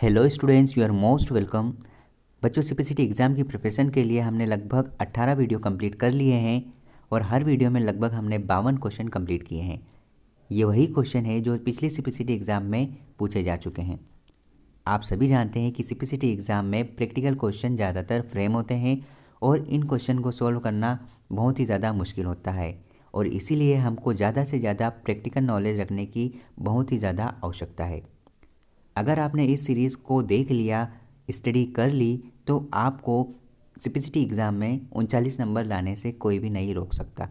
hello students you are most welcome बच्चों CPCT exam की preparation के लिए हमने लगभग 18 वीडियो कंप्लीट कर लिए हैं और हर वीडियो में लगभग हमने बावन क्वेश्चन कंप्लीट किए हैं ये वही क्वेश्चन है जो पिछले सीपीसीटी एग्ज़ाम में पूछे जा चुके हैं आप सभी जानते हैं कि सीपीसीटी एग्ज़ाम में प्रैक्टिकल क्वेश्चन ज़्यादातर फ्रेम होते हैं और इन क्वेश्चन को सॉल्व करना बहुत ही ज़्यादा मुश्किल होता है और इसीलिए हमको ज़्यादा से ज़्यादा प्रैक्टिकल नॉलेज रखने की बहुत ही ज़्यादा आवश्यकता है अगर आपने इस सीरीज़ को देख लिया स्टडी कर ली तो आपको सीपीसीटी एग्ज़ाम में उनचालीस नंबर लाने से कोई भी नहीं रोक सकता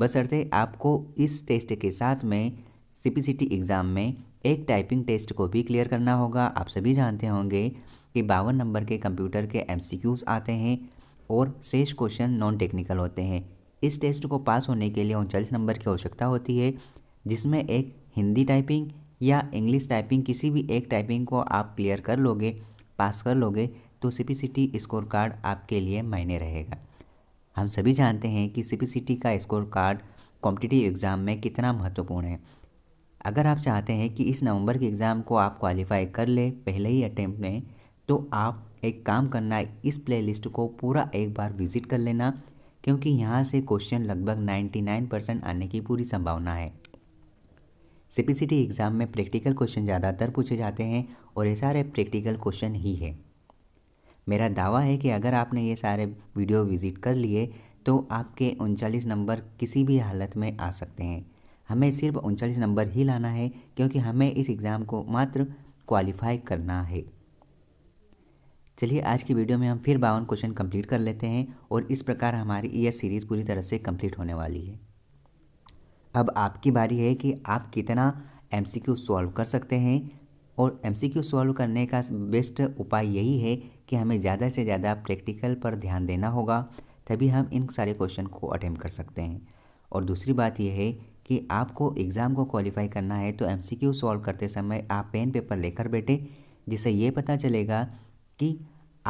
बसरते आपको इस टेस्ट के साथ में सीपीसीटी एग्ज़ाम में एक टाइपिंग टेस्ट को भी क्लियर करना होगा आप सभी जानते होंगे कि बावन नंबर के कंप्यूटर के एम आते हैं और शेष क्वेश्चन नॉन टेक्निकल होते हैं इस टेस्ट को पास होने के लिए उनचालीस नंबर की आवश्यकता होती है जिसमें एक हिंदी टाइपिंग या इंग्लिश टाइपिंग किसी भी एक टाइपिंग को आप क्लियर कर लोगे पास कर लोगे तो सी स्कोर कार्ड आपके लिए मायने रहेगा हम सभी जानते हैं कि सी का स्कोर कार्ड कॉम्पिटिटिव एग्ज़ाम में कितना महत्वपूर्ण है अगर आप चाहते हैं कि इस नवंबर के एग्ज़ाम को आप क्वालिफाई कर ले पहले ही अटैम्प्ट में तो आप एक काम करना इस प्लेलिस्ट को पूरा एक बार विज़िट कर लेना क्योंकि यहाँ से क्वेश्चन लगभग 99 परसेंट आने की पूरी संभावना है सीपीसीटी एग्ज़ाम में प्रैक्टिकल क्वेश्चन ज़्यादातर पूछे जाते हैं और ये सारे प्रैक्टिकल क्वेश्चन ही है मेरा दावा है कि अगर आपने ये सारे वीडियो विज़िट कर लिए तो आपके उनचालीस नंबर किसी भी हालत में आ सकते हैं हमें सिर्फ उनचालीस नंबर ही लाना है क्योंकि हमें इस एग्ज़ाम को मात्र क्वालिफाई करना है चलिए आज की वीडियो में हम फिर बावन क्वेश्चन कंप्लीट कर लेते हैं और इस प्रकार हमारी यह e सीरीज़ पूरी तरह से कंप्लीट होने वाली है अब आपकी बारी है कि आप कितना एम सी क्यू सॉल्व कर सकते हैं और एम सी क्यू सॉल्व करने का बेस्ट उपाय यही है कि हमें ज़्यादा से ज़्यादा प्रैक्टिकल पर ध्यान देना होगा तभी हम इन सारे क्वेश्चन को अटैम्प कर सकते हैं और दूसरी बात यह है कि आपको एग्ज़ाम को क्वालिफाई करना है तो एम सी क्यू सॉल्व करते समय आप पेन पेपर लेकर बैठे जिससे ये पता चलेगा कि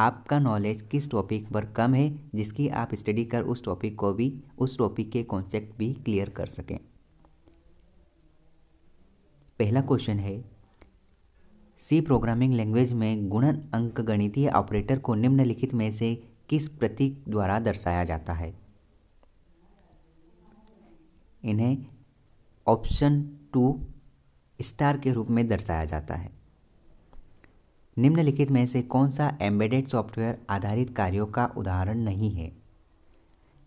आपका नॉलेज किस टॉपिक पर कम है जिसकी आप स्टडी कर उस टॉपिक को भी उस टॉपिक के कॉन्सेप्ट भी क्लियर कर सकें पहला क्वेश्चन है सी प्रोग्रामिंग लैंग्वेज में गुणन अंक गणितीय ऑपरेटर को निम्नलिखित में से किस प्रतीक द्वारा दर्शाया जाता है इन्हें ऑप्शन टू स्टार के रूप में दर्शाया जाता है निम्नलिखित में से कौन सा एम्बेडेड सॉफ्टवेयर आधारित कार्यों का उदाहरण नहीं है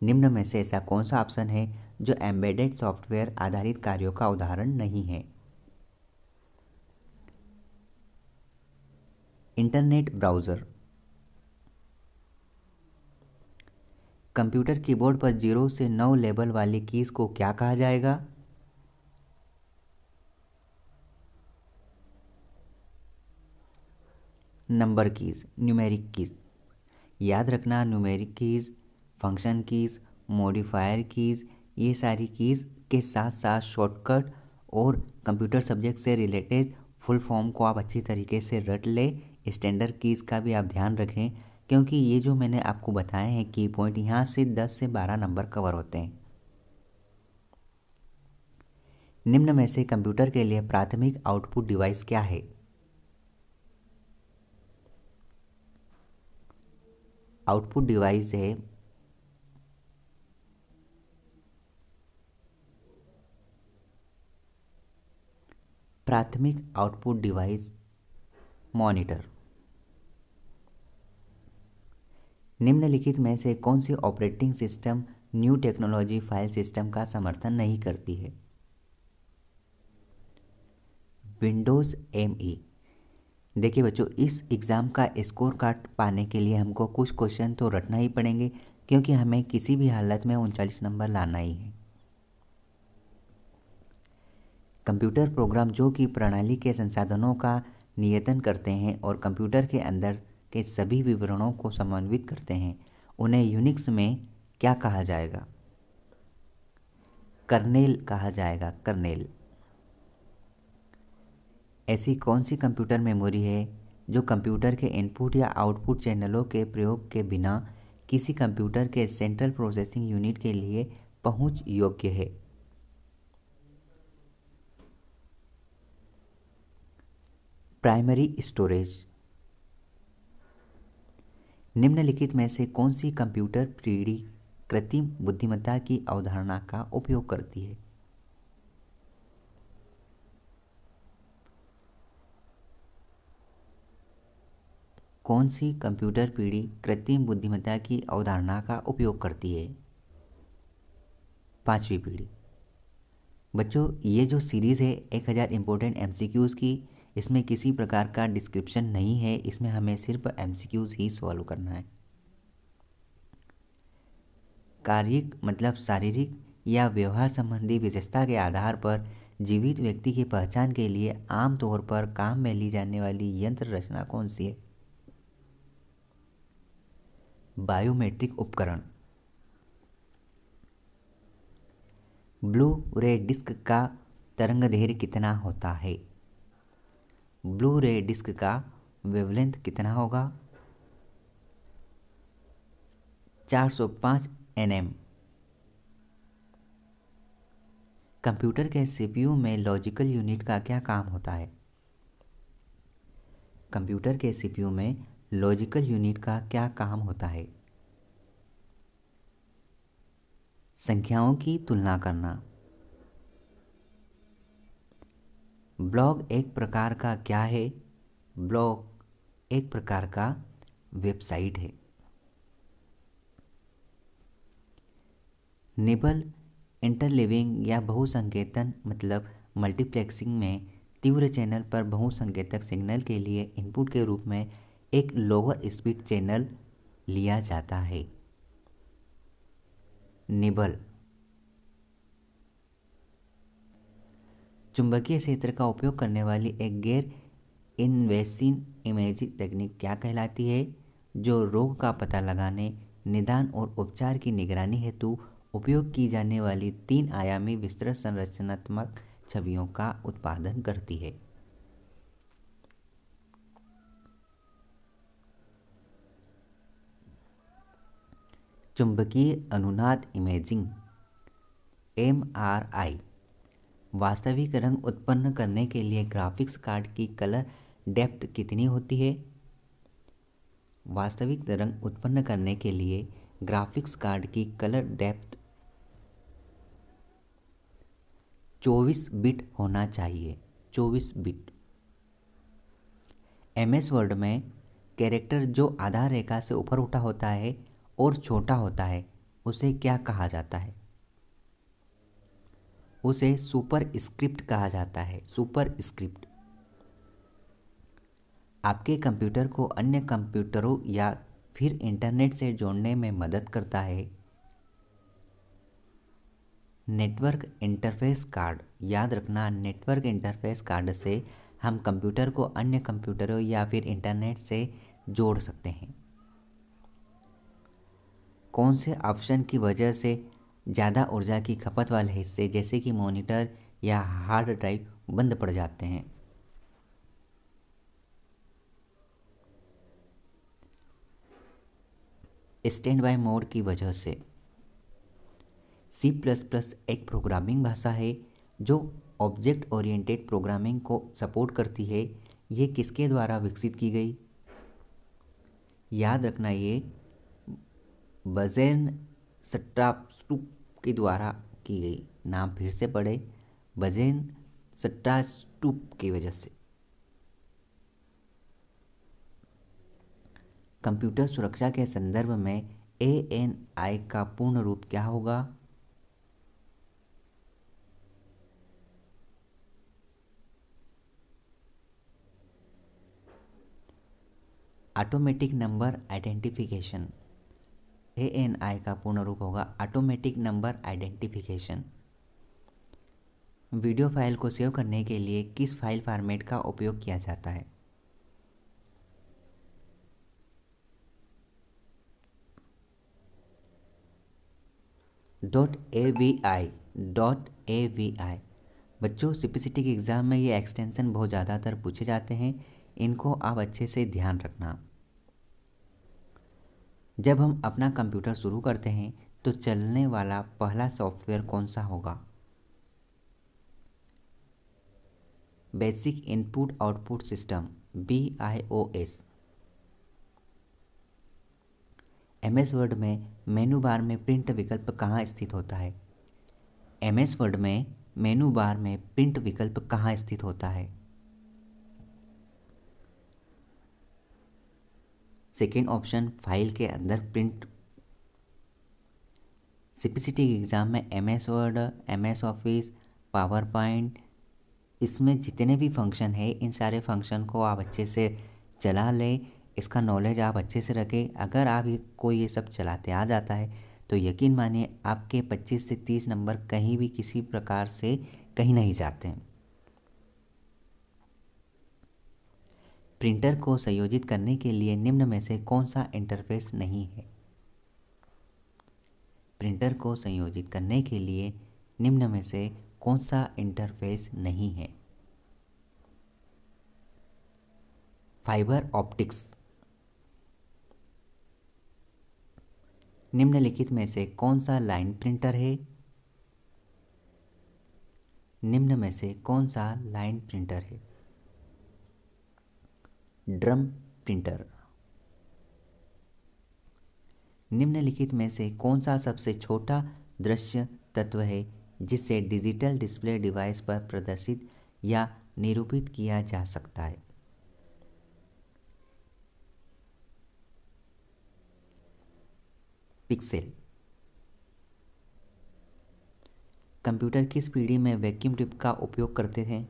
निम्न में से ऐसा कौन सा ऑप्शन है जो एम्बेडेड सॉफ्टवेयर आधारित कार्यों का उदाहरण नहीं है इंटरनेट ब्राउज़र कंप्यूटर कीबोर्ड पर जीरो से नौ लेबल वाली कीज़ को क्या कहा जाएगा नंबर कीज़ न्यूमेरिक कीज़ याद रखना numeric keys function keys modifier keys ये सारी कीज़ के साथ साथ शॉर्टकट और कंप्यूटर सब्जेक्ट से रिलेटेड फुल फॉर्म को आप अच्छी तरीके से रट ले स्टैंडर्ड कीज़ का भी आप ध्यान रखें क्योंकि ये जो मैंने आपको बताए हैं की पॉइंट यहाँ से दस से बारह नंबर कवर होते हैं निम्न में से कंप्यूटर के लिए प्राथमिक आउटपुट डिवाइस क्या है आउटपुट डिवाइस है प्राथमिक आउटपुट डिवाइस मॉनिटर निम्नलिखित में से कौन सी operating system new technology file system का समर्थन नहीं करती है विंडोज़ एम ई देखिए बच्चों इस एग्ज़ाम का स्कोर कार्ड पाने के लिए हमको कुछ क्वेश्चन तो रटना ही पड़ेंगे क्योंकि हमें किसी भी हालत में उनचालीस नंबर लाना ही है कंप्यूटर प्रोग्राम जो कि प्रणाली के संसाधनों का नियतन करते हैं और कंप्यूटर के अंदर के सभी विवरणों को समन्वित करते हैं उन्हें यूनिक्स में क्या कहा जाएगा कर्नेल कहा जाएगा कर्नेल ऐसी कौन सी कंप्यूटर मेमोरी है जो कंप्यूटर के इनपुट या आउटपुट चैनलों के प्रयोग के बिना किसी कंप्यूटर के सेंट्रल प्रोसेसिंग यूनिट के लिए पहुंच योग्य है प्राइमरी स्टोरेज निम्नलिखित में से कौन सी कंप्यूटर पीढ़ी कृत्रिम बुद्धिमत्ता की अवधारणा का उपयोग करती है कौन सी कंप्यूटर पीढ़ी कृत्रिम बुद्धिमत्ता की अवधारणा का उपयोग करती है पांचवी पीढ़ी बच्चों ये जो सीरीज़ है एक हज़ार इम्पोर्टेंट एमसीक्यूज़ की इसमें किसी प्रकार का डिस्क्रिप्शन नहीं है इसमें हमें सिर्फ एमसीक्यूज ही सॉल्व करना है कार्यिक मतलब शारीरिक या व्यवहार संबंधी विशेषता के आधार पर जीवित व्यक्ति की पहचान के लिए आमतौर पर काम में ली जाने वाली यंत्र रचना कौन सी है बायोमेट्रिक उपकरण ब्लू रे डिस्क का तरंग धैर्य कितना होता है ब्लू रे डिस्क का वेवलेंथ कितना होगा 405 एनएम कंप्यूटर के सीपीयू में लॉजिकल यूनिट का क्या काम होता है कंप्यूटर के सीपीयू में लॉजिकल यूनिट का क्या काम होता है संख्याओं की तुलना करना ब्लॉग एक प्रकार का क्या है ब्लॉग एक प्रकार का वेबसाइट है निबल इंटरलिविंग या बहुसंकेतन मतलब मल्टीप्लेक्सिंग में तीव्र चैनल पर बहुसंकेतक सिग्नल के लिए इनपुट के रूप में एक लोअर स्पीड चैनल लिया जाता है निबल चुंबकीय क्षेत्र का उपयोग करने वाली एक गैर इन्वेसिन इमेजिंग तकनीक क्या कहलाती है जो रोग का पता लगाने निदान और उपचार की निगरानी हेतु उपयोग की जाने वाली तीन आयामी विस्तृत संरचनात्मक छवियों का उत्पादन करती है चुंबकीय अनुनाद इमेजिंग एम आर आई वास्तविक रंग उत्पन्न करने के लिए ग्राफिक्स कार्ड की कलर डेप्थ कितनी होती है वास्तविक रंग उत्पन्न करने के लिए ग्राफिक्स कार्ड की कलर डेप्थ 24 बिट होना चाहिए 24 बिट एम एस वर्ड में कैरेक्टर जो आधार रेखा से ऊपर उठा होता है और छोटा होता है उसे क्या कहा जाता है उसे सुपर स्क्रिप्ट कहा जाता है सुपर स्क्रिप्ट आपके कंप्यूटर को अन्य कंप्यूटरों या फिर इंटरनेट से जोड़ने में मदद करता है नेटवर्क इंटरफेस कार्ड याद रखना नेटवर्क इंटरफेस कार्ड से हम कंप्यूटर को अन्य कंप्यूटरों या फिर इंटरनेट से जोड़ सकते हैं कौन से ऑप्शन की वजह से ज़्यादा ऊर्जा की खपत वाले हिस्से जैसे कि मॉनिटर या हार्ड ड्राइव बंद पड़ जाते हैं स्टैंड बाय मोड की वजह से सी प्लस प्लस एक प्रोग्रामिंग भाषा है जो ऑब्जेक्ट ओरिएंटेड प्रोग्रामिंग को सपोर्ट करती है ये किसके द्वारा विकसित की गई याद रखना ये बजेन सट्रापस्टू के द्वारा की गई नाम फिर से पड़े बजेन सट्टा स्टूप की वजह से कंप्यूटर सुरक्षा के संदर्भ में ए एन आई का पूर्ण रूप क्या होगा automatic number identification A N I का पूर्ण रूप होगा automatic number identification video file को सेव करने के लिए किस फाइल फॉर्मेट का उपयोग किया जाता है dot A V I dot A V I बच्चों सीपीसीटी के एग्ज़ाम में ये एक्सटेंशन बहुत ज़्यादातर पूछे जाते हैं इनको आप अच्छे से ध्यान रखना जब हम अपना कंप्यूटर शुरू करते हैं तो चलने वाला पहला सॉफ्टवेयर कौन सा होगा basic input output system B I O S M S Word menu मेनू बार में प्रिंट विकल्प कहाँ स्थित होता है एम एस वर्ड में मेनू बार में प्रिंट विकल्प कहाँ स्थित होता है सेकेंड ऑप्शन फाइल के अंदर प्रिंट सीपीसीटी के एग्ज़ाम में M S Word M S Office PowerPoint इसमें जितने भी फंक्शन है इन सारे फंक्शन को आप अच्छे से चला लें इसका नॉलेज आप अच्छे से रखें अगर आप को ये सब चलाते आ जाता है तो यकीन मानिए आपके 25 से 30 नंबर कहीं भी किसी प्रकार से कहीं नहीं जाते हैं प्रिंटर को संयोजित करने के लिए निम्न में से कौन सा इंटरफेस नहीं है प्रिंटर को संयोजित करने के लिए निम्न में से कौन सा इंटरफेस नहीं है फाइबर ऑप्टिक्स निम्नलिखित में से कौन सा लाइन प्रिंटर है निम्न में से कौन सा लाइन प्रिंटर है ड्रम प्रिंटर निम्नलिखित में से कौन सा सबसे छोटा दृश्य तत्व है जिसे डिजिटल डिस्प्ले डिवाइस पर प्रदर्शित या निरूपित किया जा सकता है पिक्सेल कंप्यूटर किस पीढ़ी में वैक्यूम ट्यूब का उपयोग करते थे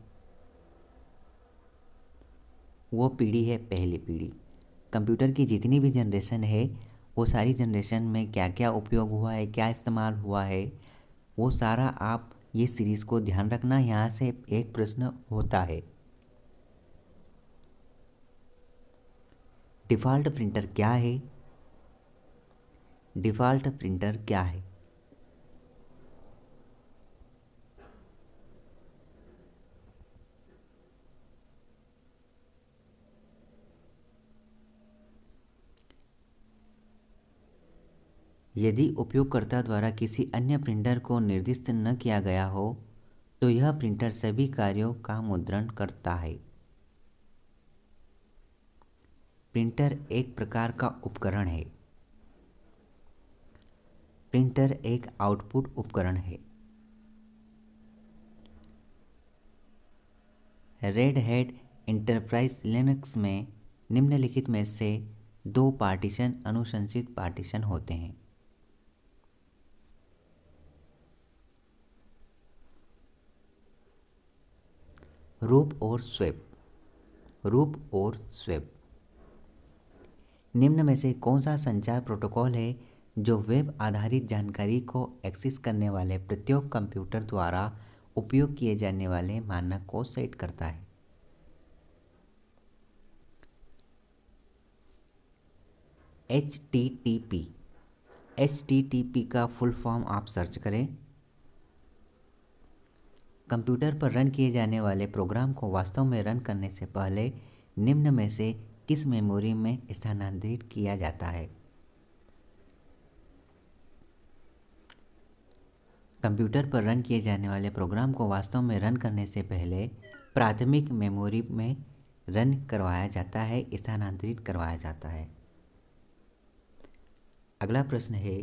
वो पीढ़ी है पहली पीढ़ी कंप्यूटर की जितनी भी जनरेशन है वो सारी जनरेशन में क्या क्या उपयोग हुआ है क्या इस्तेमाल हुआ है वो सारा आप ये सीरीज़ को ध्यान रखना यहाँ से एक प्रश्न होता है डिफ़ॉल्ट प्रिंटर क्या है डिफ़ॉल्ट प्रिंटर क्या है यदि उपयोगकर्ता द्वारा किसी अन्य प्रिंटर को निर्दिष्ट न किया गया हो तो यह प्रिंटर सभी कार्यों का मुद्रण करता है प्रिंटर एक प्रकार का उपकरण है प्रिंटर एक आउटपुट उपकरण है रेड हेड इंटरप्राइज लिनक्स में निम्नलिखित में से दो पार्टीशन अनुशंसित पार्टीशन होते हैं रूप और स्वेप रूप और स्वेप निम्न में से कौन सा संचार प्रोटोकॉल है जो वेब आधारित जानकारी को एक्सेस करने वाले प्रत्येक कंप्यूटर द्वारा उपयोग किए जाने वाले मानक को सेट करता है H T T P H T T P का फुल फॉर्म आप सर्च करें कंप्यूटर पर रन किए जाने वाले प्रोग्राम को वास्तव में रन करने से पहले निम्न में से किस मेमोरी में स्थानांतरित किया जाता है कंप्यूटर पर रन किए जाने वाले प्रोग्राम को वास्तव में रन करने से पहले प्राथमिक मेमोरी में रन करवाया जाता है स्थानांतरित करवाया जाता है अगला प्रश्न है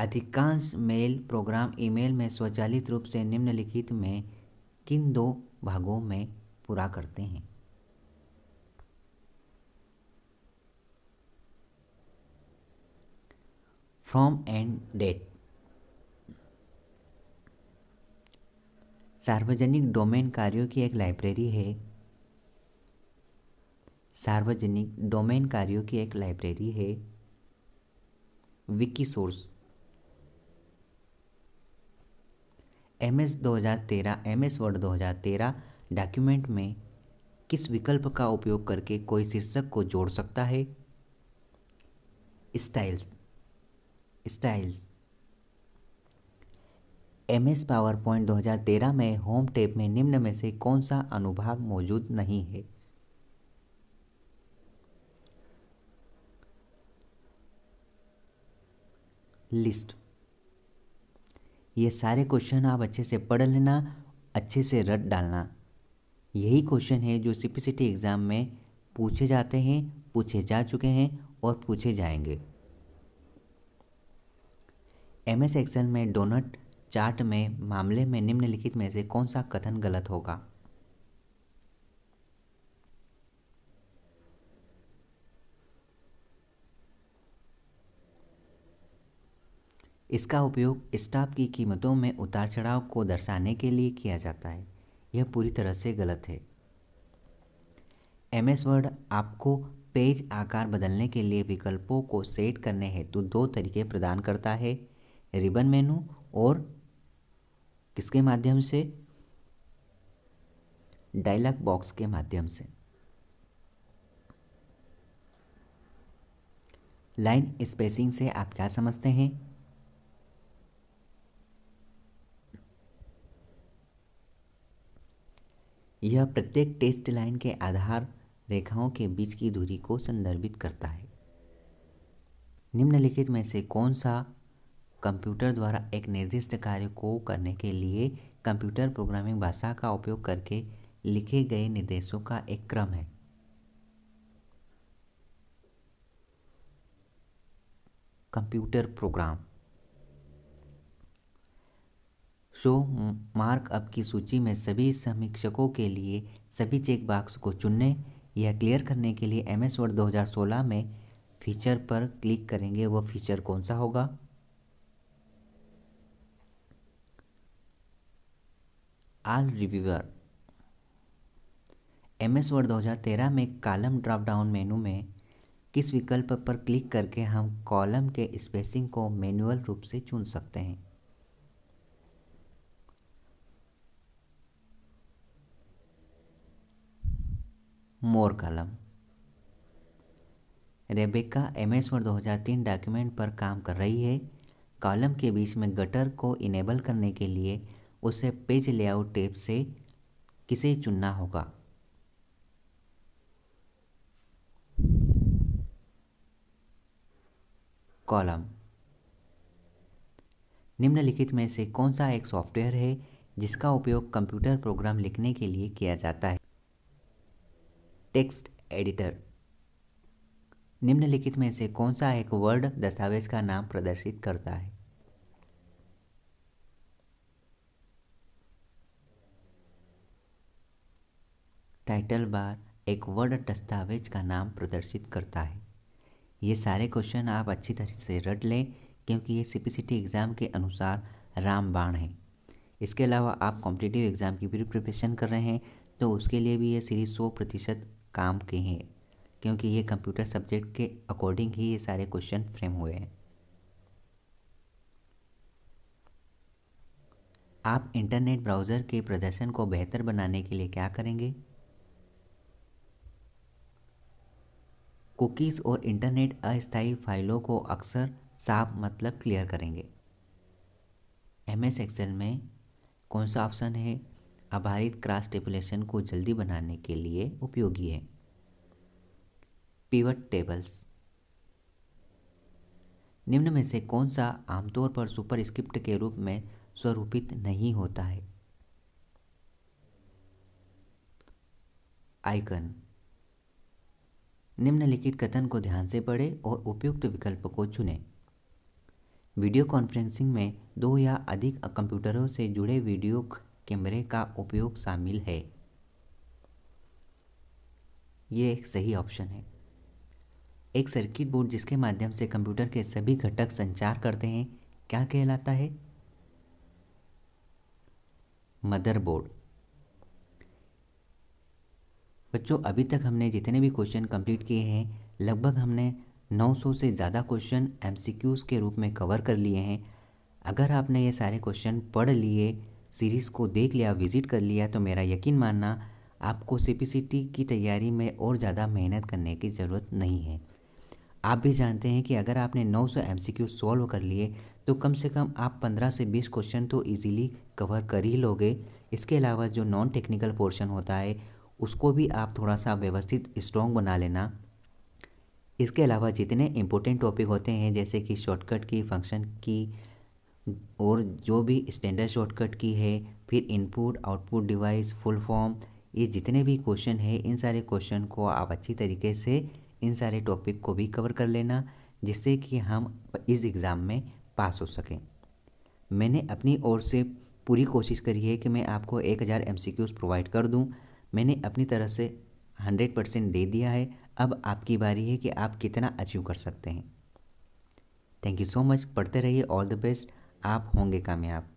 अधिकांश मेल प्रोग्राम ईमेल में स्वचालित रूप से निम्नलिखित में किन दो भागों में पूरा करते हैं फ्रॉम एंड डेट सार्वजनिक डोमेन कार्यों की एक लाइब्रेरी है सार्वजनिक डोमेन कार्यों की एक लाइब्रेरी है विकी सोर्स एम एस दो हज़ार तेरह एम एस वर्ड दो हज़ार तेरह डॉक्यूमेंट में किस विकल्प का उपयोग करके कोई शीर्षक को जोड़ सकता है style styles M S PowerPoint दो हज़ार तेरह में होम टेप में निम्न में से कौन सा अनुभाग मौजूद नहीं है लिस्ट ये सारे क्वेश्चन आप अच्छे से पढ़ लेना अच्छे से रट डालना यही क्वेश्चन है जो टी एग्ज़ाम में पूछे जाते हैं पूछे जा चुके हैं और पूछे जाएंगे एम एस एक्सेल में डोनट चार्ट में मामले में निम्नलिखित में से कौन सा कथन गलत होगा इसका उपयोग स्टॉक की कीमतों में उतार चढ़ाव को दर्शाने के लिए किया जाता है यह पूरी तरह से गलत है एम एस वर्ड आपको पेज आकार बदलने के लिए विकल्पों को सेट करने हेतु दो तरीके प्रदान करता है रिबन मेनू और किसके माध्यम से डायलॉग बॉक्स के माध्यम से लाइन स्पेसिंग से आप क्या समझते हैं यह प्रत्येक टेस्ट लाइन के आधार रेखाओं के बीच की दूरी को संदर्भित करता है निम्नलिखित में से कौन सा कंप्यूटर द्वारा एक निर्दिष्ट कार्य को करने के लिए कंप्यूटर प्रोग्रामिंग भाषा का उपयोग करके लिखे गए निर्देशों का एक क्रम है कंप्यूटर प्रोग्राम शो मार्कअप की सूची में सभी समीक्षकों के लिए सभी चेकबॉक्स को चुनने या क्लियर करने के लिए एम एस वर्ड दो हज़ार सोलह में फीचर पर क्लिक करेंगे वह फीचर कौन सा होगा all reviewer M S Word दो हज़ार तेरह में कॉलम ड्रॉप डाउन मेनू में किस विकल्प पर क्लिक करके हम कॉलम के स्पेसिंग को मैनुअल रूप से चुन सकते हैं मोर कलम रेबेका एस वर्ड 2003 डॉक्यूमेंट पर काम कर रही है कॉलम के बीच में गटर को इनेबल करने के लिए उसे पेज लेआउट टेप से किसे चुनना होगा कॉलम निम्नलिखित में से कौन सा एक सॉफ्टवेयर है जिसका उपयोग कंप्यूटर प्रोग्राम लिखने के लिए किया जाता है टेक्स्ट एडिटर निम्नलिखित में से कौन सा एक वर्ड दस्तावेज का नाम प्रदर्शित करता है टाइटल बार एक वर्ड दस्तावेज का नाम प्रदर्शित करता है ये सारे क्वेश्चन आप अच्छी तरह से रट लें क्योंकि ये सीपीसीटी एग्ज़ाम के अनुसार रामबाण है इसके अलावा आप कॉम्पिटिटिव एग्ज़ाम की भी प्रिपरेशन कर रहे हैं तो उसके लिए भी ये सीरीज़ सौ प्रतिशत काम के हैं क्योंकि ये कंप्यूटर सब्जेक्ट के अकॉर्डिंग ही ये सारे क्वेश्चन फ्रेम हुए हैं आप इंटरनेट ब्राउज़र के प्रदर्शन को बेहतर बनाने के लिए क्या करेंगे कुकीज़ और इंटरनेट अस्थायी फाइलों को अक्सर साफ मतलब क्लियर करेंगे एम एस एक्सेल में कौन सा ऑप्शन है आभारित क्रॉस टेबुलेशन को जल्दी बनाने के लिए उपयोगी है पिवट टेबल्स निम्न में से कौन सा आमतौर पर सुपर स्क्रिप्ट के रूप में स्वरूपित नहीं होता है आइकन निम्नलिखित कथन को ध्यान से पढ़ें और उपयुक्त विकल्प को चुनें वीडियो कॉन्फ्रेंसिंग में दो या अधिक कंप्यूटरों से जुड़े वीडियो कैमरे का उपयोग शामिल है ये एक सही ऑप्शन है एक सर्किट बोर्ड जिसके माध्यम से कंप्यूटर के सभी घटक संचार करते हैं क्या कहलाता है मदरबोर्ड बच्चों अभी तक हमने जितने भी क्वेश्चन कंप्लीट किए हैं लगभग हमने 900 से ज़्यादा क्वेश्चन एमसीक्यूज़ के रूप में कवर कर लिए हैं अगर आपने ये सारे क्वेश्चन पढ़ लिए सीरीज़ को देख लिया विज़िट कर लिया तो मेरा यकीन मानना आपको सी की तैयारी में और ज़्यादा मेहनत करने की ज़रूरत नहीं है आप भी जानते हैं कि अगर आपने 900 सौ एम सॉल्व कर लिए तो कम से कम आप 15 से 20 क्वेश्चन तो इजीली कवर कर ही लोगे इसके अलावा जो नॉन टेक्निकल पोर्शन होता है उसको भी आप थोड़ा सा व्यवस्थित स्ट्रॉन्ग बना लेना इसके अलावा जितने इम्पोर्टेंट टॉपिक होते हैं जैसे कि शॉर्टकट की फंक्शन की और जो भी स्टैंडर्ड शॉर्टकट की है फिर input output device full form ये जितने भी क्वेश्चन है इन सारे क्वेश्चन को आप अच्छी तरीके से इन सारे टॉपिक को भी कवर कर लेना जिससे कि हम इस एग्ज़ाम में पास हो सकें मैंने अपनी ओर से पूरी कोशिश करी है कि मैं आपको एक हज़ार एम प्रोवाइड कर दूँ मैंने अपनी तरह से हंड्रेड परसेंट दे दिया है अब आपकी बारी है कि आप कितना अचीव कर सकते हैं थैंक यू सो मच पढ़ते रहिए ऑल द बेस्ट आप होंगे कामयाब